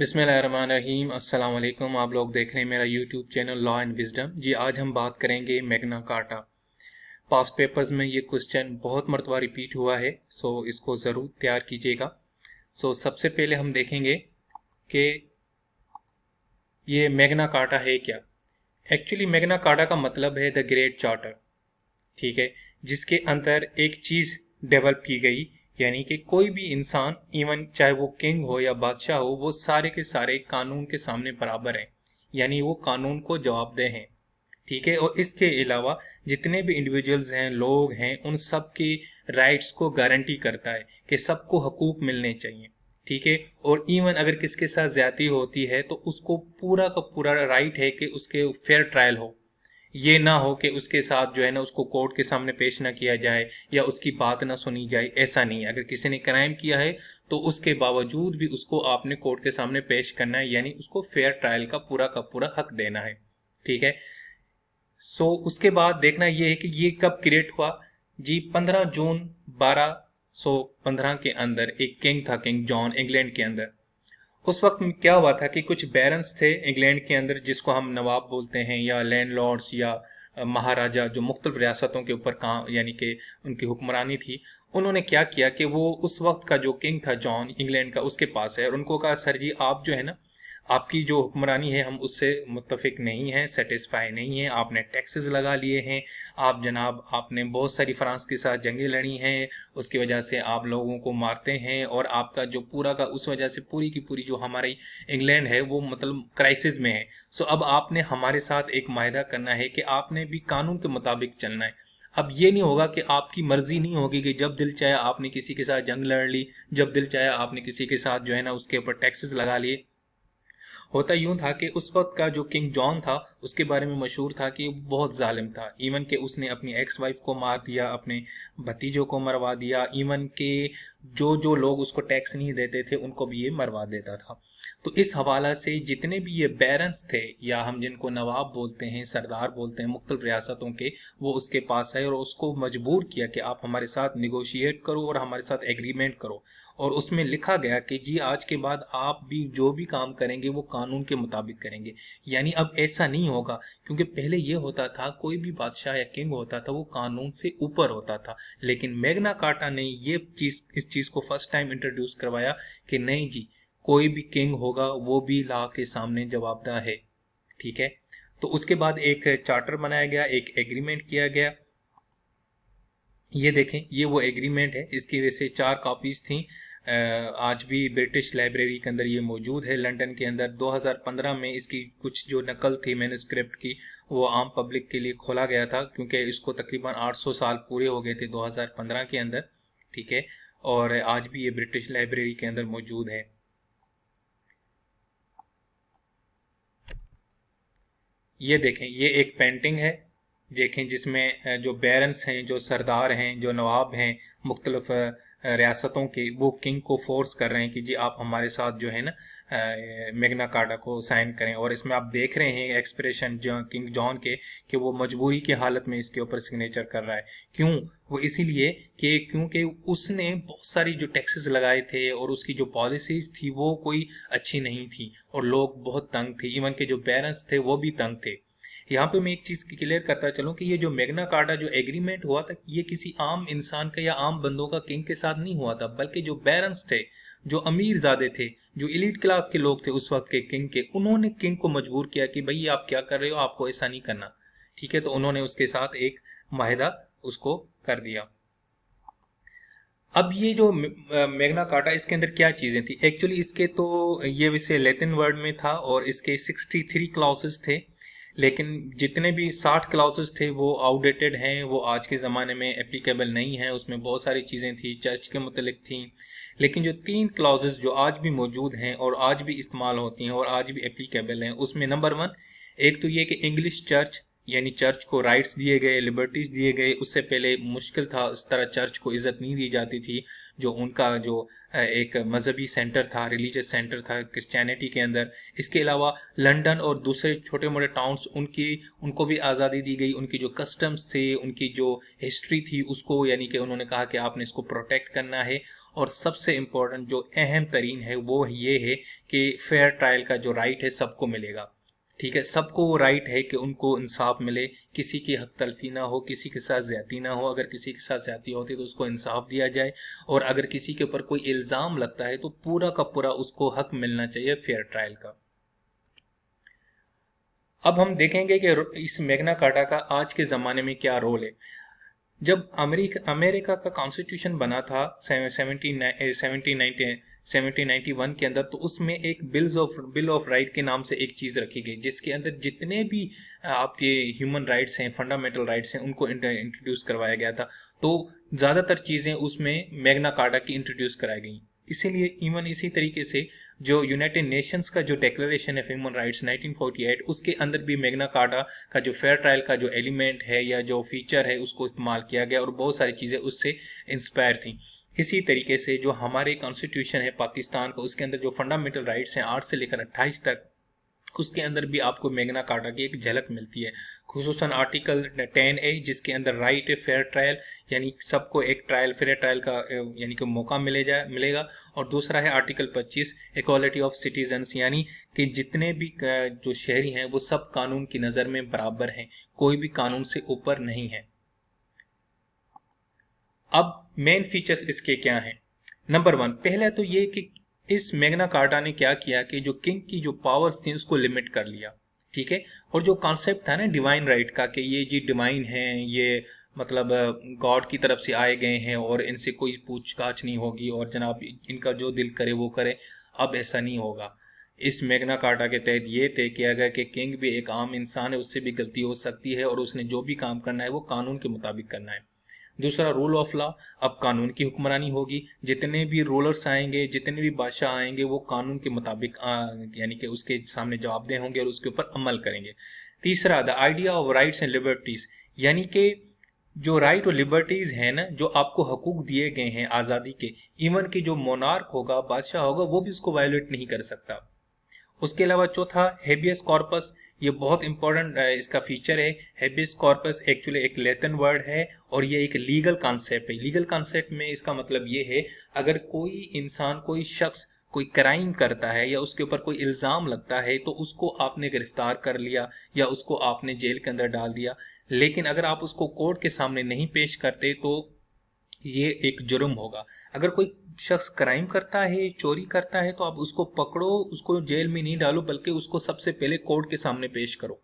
बिसमीम अल्लाम आप लोग देख रहे हैं मेरा YouTube channel law and wisdom ji आज हम बात करेंगे मैग्ना कार्टा पास पेपर्स में ये क्वेश्चन बहुत मरतबा रिपीट हुआ है सो इसको ज़रूर तैयार कीजिएगा सो सबसे पहले हम देखेंगे कि ये मैग्ना कार्टा है क्या एक्चुअली मैग्ना कार्टा का मतलब है द ग्रेट चार्टर ठीक है जिसके अंदर एक चीज़ डेवलप की गई यानी कि कोई भी इंसान इवन चाहे वो किंग हो या बादशाह हो वो सारे के सारे कानून के सामने बराबर हैं यानी वो कानून को जवाबदेह हैं ठीक है और इसके अलावा जितने भी इंडिविजुअल्स हैं लोग हैं उन सब के राइट्स को गारंटी करता है कि सबको हकूक मिलने चाहिए ठीक है और इवन अगर किसके साथ ज्यादा होती है तो उसको पूरा का पूरा राइट है कि उसके फेयर ट्रायल हो ये ना हो कि उसके साथ जो है ना उसको कोर्ट के सामने पेश ना किया जाए या उसकी बात ना सुनी जाए ऐसा नहीं है अगर किसी ने क्राइम किया है तो उसके बावजूद भी उसको आपने कोर्ट के सामने पेश करना है यानी उसको फेयर ट्रायल का पूरा का पूरा हक देना है ठीक है सो so, उसके बाद देखना यह है कि ये कब क्रिएट हुआ जी पंद्रह जून बारह सो पंद्रह के अंदर एक किंग था किंग जॉन इंग्लैंड के अंदर उस वक्त क्या हुआ था कि कुछ बैरन्स थे इंग्लैंड के अंदर जिसको हम नवाब बोलते हैं या लैंड लॉर्ड्स या महाराजा जो मुख्तल रियासतों के ऊपर काम यानी कि उनकी हुक्मरानी थी उन्होंने क्या किया कि वो उस वक्त का जो किंग था जॉन इंग्लैंड का उसके पास है और उनको कहा सर जी आप जो है ना आपकी जो हुक्मरानी है हम उससे मुतफिक नहीं है सेटिस्फाई नहीं है आपने टैक्सेस लगा लिए हैं आप जनाब आपने बहुत सारी फ्रांस के साथ जंगें लड़ी हैं उसकी वजह से आप लोगों को मारते हैं और आपका जो पूरा का उस वजह से पूरी की पूरी जो हमारी इंग्लैंड है वो मतलब क्राइसिस में है सो अब आपने हमारे साथ एक माहा करना है कि आपने भी कानून के मुताबिक चलना है अब ये नहीं होगा कि आपकी मर्जी नहीं होगी कि जब दिल चाहे आपने किसी के साथ जंग लड़ ली जब दिल चाहे आपने किसी के साथ जो है ना उसके ऊपर टैक्सेस लगा लिए होता यूं था कि उस वक्त का जो किंग जॉन था उसके बारे में मशहूर था कि बहुत जालिम था इवन के उसने अपनी एक्स वाइफ को मार दिया अपने भतीजों को मरवा दिया इवन के जो जो लोग उसको टैक्स नहीं देते थे उनको भी ये मरवा देता था तो इस हवाला से जितने भी ये बैरन्स थे या हम जिनको नवाब बोलते हैं सरदार बोलते हैं मुख्तल रियासतों के वो उसके पास आए और उसको मजबूर किया कि आप हमारे साथ निगोशिएट करो और हमारे साथ एग्रीमेंट करो और उसमें लिखा गया कि जी आज के बाद आप भी जो भी काम करेंगे वो कानून के मुताबिक करेंगे यानी अब ऐसा नहीं होगा क्योंकि पहले ये होता था कोई भी बादशाह या किंग होता था वो कानून से ऊपर होता था लेकिन मेगना काटा ने ये चीज इस चीज को फर्स्ट टाइम इंट्रोड्यूस करवाया कि नहीं जी कोई भी किंग होगा वो भी ला के सामने जवाबदार है ठीक है तो उसके बाद एक चार्टर बनाया गया एक एग्रीमेंट किया गया ये देखें ये वो एग्रीमेंट है इसकी वजह से चार कॉपीज थी आज भी ब्रिटिश लाइब्रेरी के अंदर ये मौजूद है लंदन के अंदर 2015 में इसकी कुछ जो नकल थी मैनस्क्रिप्ट की वो आम पब्लिक के लिए खोला गया था क्योंकि इसको तकरीबन 800 साल पूरे हो गए थे 2015 के अंदर ठीक है और आज भी ये ब्रिटिश लाइब्रेरी के अंदर मौजूद है ये देखें ये एक पेंटिंग है देखें जिसमें जो बैरन्स हैं जो सरदार हैं जो नवाब हैं मुख्तलफ़ रियासतों के वो किंग को फोर्स कर रहे हैं कि जी आप हमारे साथ जो है ना मेगना कार्डा को साइन करें और इसमें आप देख रहे हैं एक्सप्रेशन जो किंग जॉन के कि वो मजबूरी की हालत में इसके ऊपर सिग्नेचर कर रहा है क्यों वो इसीलिए कि क्योंकि उसने बहुत सारी जो टैक्सेस लगाए थे और उसकी जो पॉलिसीज थी वो कोई अच्छी नहीं थी और लोग बहुत तंग थे इवन के जो पेरेंट्स थे वो भी तंग थे यहाँ पे मैं एक चीज़ क्लियर करता चलूँ कि ये जो मैग्ना कार्डा जो एग्रीमेंट हुआ था ये किसी आम इंसान का या आम बंदों का किंग के साथ नहीं हुआ था बल्कि जो बैरन्स थे जो अमीर ज़्यादा थे जो इलीट क्लास के लोग थे उस वक्त के किंग के उन्होंने किंग को मजबूर किया कि भाई आप क्या कर रहे हो आपको ऐसा नहीं करना ठीक है तो उन्होंने उसके साथ एक माहिदा उसको कर दिया अब ये जो मेघना काटा इसके अंदर क्या चीज़ें थी एक्चुअली इसके तो ये विषय लेटिन वर्ड में था और इसके 63 थ्री क्लासेस थे लेकिन जितने भी साठ क्लाउसेस थे वो आउटडेटेड हैं वो आज के ज़माने में एप्लीकेबल नहीं है उसमें बहुत सारी चीज़ें थी चर्च के मतलब थी लेकिन जो तीन क्लाउजेज जो आज भी मौजूद हैं और आज भी इस्तेमाल होती हैं और आज भी एप्लीकेबल हैं उसमें नंबर वन एक तो ये कि इंग्लिश चर्च यानी चर्च को राइट्स दिए गए लिबर्टीज़ दिए गए उससे पहले मुश्किल था उस तरह चर्च को इज़्ज़त नहीं दी जाती थी जो उनका जो एक मजहबी सेंटर था रिलीजियस सेंटर था क्रिश्चियनिटी के अंदर इसके अलावा लंदन और दूसरे छोटे मोटे टाउन्स उनकी उनको भी आज़ादी दी गई उनकी जो कस्टम्स थे उनकी जो हिस्ट्री थी उसको यानी कि उन्होंने कहा कि आपने इसको प्रोटेक्ट करना है और सबसे इम्पोर्टेंट जो अहम तरीन है वो ये है कि फेयर ट्रायल का जो राइट है सबको मिलेगा ठीक है सबको राइट है कि उनको इंसाफ मिले किसी की हक तलफी ना हो किसी के साथ ज्यादा ना हो अगर किसी के साथ ज्यादा होती तो उसको इंसाफ दिया जाए और अगर किसी के ऊपर कोई इल्ज़ाम लगता है तो पूरा का पूरा उसको हक मिलना चाहिए फेयर ट्रायल का अब हम देखेंगे कि इस मेघना काटा का आज के ज़माने में क्या रोल है जब अमेरिका अमेरिका का कॉन्स्टिट्यूशन बना था सेवनटीन नाइनटीन 1791 के अंदर तो उसमें एक bills of bill of right के नाम से एक चीज़ रखी गई जिसके अंदर जितने भी आपके ह्यूमन राइट्स हैं फंडामेंटल राइट्स हैं उनको इंट्रोड्यूस करवाया गया था तो ज़्यादातर चीज़ें उसमें मैग्ना कार्टा की इंट्रोड्यूस कराई गई इसीलिए इवन इसी तरीके से जो यूनाइटेड नेशंस का जो डेक्लेरेशन ऑफ ह्यूमन राइट्स 1948 उसके अंदर भी मैग्ना कार्टा का जो फेयर ट्रायल का जो एलिमेंट है या जो फीचर है उसको इस्तेमाल किया गया और बहुत सारी चीज़ें उससे इंस्पायर थी इसी तरीके से जो हमारे कॉन्स्टिट्यूशन है पाकिस्तान का उसके अंदर जो फंडामेंटल राइट्स हैं आठ से लेकर अट्ठाईस तक उसके अंदर भी आपको मेगना कार्टा की एक झलक मिलती है खसूस आर्टिकल टेन ए जिसके अंदर राइट ए फेयर ट्रायल यानी सबको एक ट्रायल फेयर ट्रायल का यानी कि मौका मिले जाए मिलेगा और दूसरा है आर्टिकल 25 इक्वालिटी ऑफ सिटीजन यानी कि जितने भी जो शहरी हैं वो सब कानून की नज़र में बराबर हैं कोई भी कानून से ऊपर नहीं है अब मेन फीचर्स इसके क्या हैं नंबर वन पहला तो ये कि इस मैग्ना कार्टा ने क्या किया कि जो किंग की जो पावर्स थी उसको लिमिट कर लिया ठीक है और जो कॉन्सेप्ट था ना डिवाइन राइट का कि ये जी डिवाइन है ये मतलब गॉड की तरफ से आए गए हैं और इनसे कोई पूछताछ नहीं होगी और जनाब इनका जो दिल करे वो करे अब ऐसा नहीं होगा इस मैग्ना कार्टा के तहत ये तय किया गया कि किंग भी एक आम इंसान है उससे भी गलती हो सकती है और उसने जो भी काम करना है वो कानून के मुताबिक करना है दूसरा रूल ऑफ लॉ अब कानून की हुक्मरानी होगी जितने भी रूलर्स आएंगे जितने भी बादशाह आएंगे वो कानून के मुताबिक यानी कि उसके सामने जवाबदेह होंगे और उसके ऊपर अमल करेंगे तीसरा the idea of rights and liberties यानी कि जो राइट और लिबर्टीज हैं ना जो आपको हकूक दिए गए हैं आज़ादी के इवन की जो मोनार्क होगा बादशाह होगा वो भी उसको वायोलेट नहीं कर सकता उसके अलावा चौथा हेबियस कॉर्पस ये बहुत इंपॉर्टेंट इसका फीचर है हैबिस कॉर्पस एक्चुअली एक लेटिन वर्ड है और ये एक लीगल कॉन्सेप्ट है लीगल कॉन्सेप्ट में इसका मतलब ये है अगर कोई इंसान कोई शख्स कोई क्राइम करता है या उसके ऊपर कोई इल्ज़ाम लगता है तो उसको आपने गिरफ्तार कर लिया या उसको आपने जेल के अंदर डाल दिया लेकिन अगर आप उसको कोर्ट के सामने नहीं पेश करते तो ये एक जुर्म होगा अगर कोई शख्स क्राइम करता है चोरी करता है तो आप उसको पकड़ो उसको जेल में नहीं डालो बल्कि उसको सबसे पहले कोर्ट के सामने पेश करो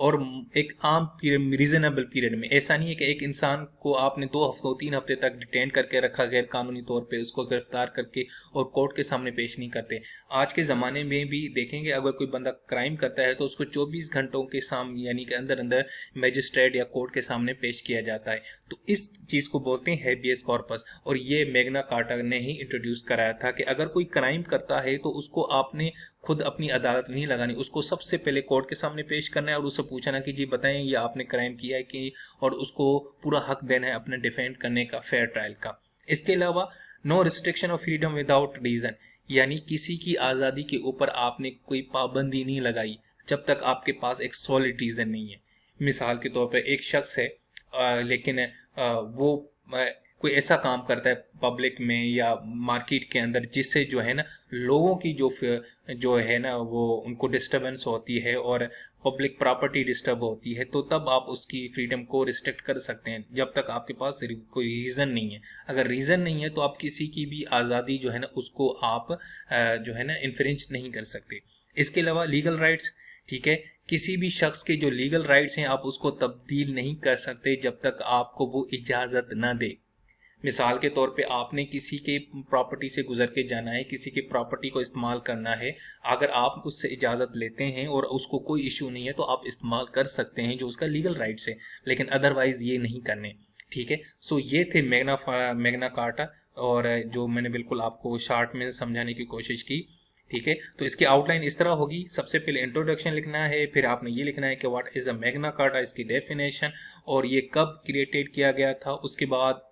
और एक आम रीजनेबल पीरियड में ऐसा नहीं है कि एक इंसान को आपने दो हफ्तों तीन हफ्ते तक डिटेन करके रखा गैर कानूनी तौर पे उसको गिरफ्तार करके और कोर्ट के सामने पेश नहीं करते आज के ज़माने में भी देखेंगे अगर कोई बंदा क्राइम करता है तो उसको 24 घंटों के सामने यानी कि अंदर अंदर मैजिस्ट्रेट या कोर्ट के सामने पेश किया जाता है तो इस चीज़ को बोलते हैं हैबियस कॉर्पस और ये मेगना कार्टर ने ही इंट्रोड्यूस कराया था कि अगर कोई क्राइम करता है तो उसको आपने खुद अपनी अदालत नहीं लगानी उसको सबसे पहले कोर्ट के सामने पेश करना है और उससे पूछना कि जी बताएं ये आपने क्राइम किया है कि और उसको पूरा हक देना है अपने डिफेंड करने का फेयर ट्रायल का इसके अलावा no restriction of freedom without reason यानी किसी की आज़ादी के ऊपर आपने कोई पाबंदी नहीं लगाई जब तक आपके पास एक सॉलिड रीज़न नहीं है मिसाल के तौर पर एक शख्स है आ, लेकिन आ, वो कोई ऐसा काम करता है पब्लिक में या मार्केट के अंदर जिससे जो है ना लोगों की जो जो है ना वो उनको डिस्टरबेंस होती है और पब्लिक प्रॉपर्टी डिस्टर्ब होती है तो तब आप उसकी फ्रीडम को रिस्ट्रिक्ट कर सकते हैं जब तक आपके पास कोई रीज़न नहीं है अगर रीज़न नहीं है तो आप किसी की भी आज़ादी जो है ना उसको आप जो है ना इन्फ्रेंच नहीं कर सकते इसके अलावा लीगल राइट्स ठीक है किसी भी शख्स के जो लीगल राइट्स हैं आप उसको तब्दील नहीं कर सकते जब तक आपको वो इजाज़त ना दे मिसाल के तौर पे आपने किसी के प्रॉपर्टी से गुजर के जाना है किसी के प्रॉपर्टी को इस्तेमाल करना है अगर आप उससे इजाज़त लेते हैं और उसको कोई इशू नहीं है तो आप इस्तेमाल कर सकते हैं जो उसका लीगल राइट्स है लेकिन अदरवाइज़ ये नहीं करने ठीक है सो ये थे मैगना मैगना कार्टा और जो मैंने बिल्कुल आपको शार्ट में समझाने की कोशिश की ठीक है तो इसकी आउटलाइन इस तरह होगी सबसे पहले इंट्रोडक्शन लिखना है फिर आपने ये लिखना है कि what is a Magna Carta इसकी डेफिनेशन और ये कब क्रिएटेड किया गया था उसके बाद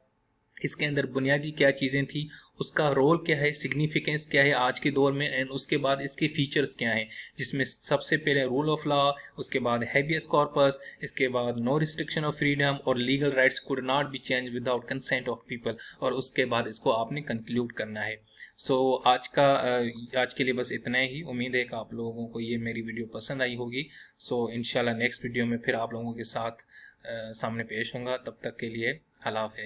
इसके अंदर बुनियादी क्या चीज़ें थी उसका रोल क्या है सिग्निफिकेंस क्या है आज के दौर में एंड उसके बाद इसके फीचर्स क्या हैं जिसमें सबसे पहले रूल ऑफ लॉ उसके बाद हैबियस कॉर्पस इसके बाद नो रिस्ट्रिक्शन ऑफ फ्रीडम और legal rights could not be change without consent of people और उसके बाद इसको आपने कंक्लूड करना है सो so, आज का आज के लिए बस इतना ही उम्मीद है कि आप लोगों को ये मेरी वीडियो पसंद आई होगी सो so, इनशाला नेक्स्ट वीडियो में फिर आप लोगों के साथ सामने पेश होंगे तब तक के लिए हलाफ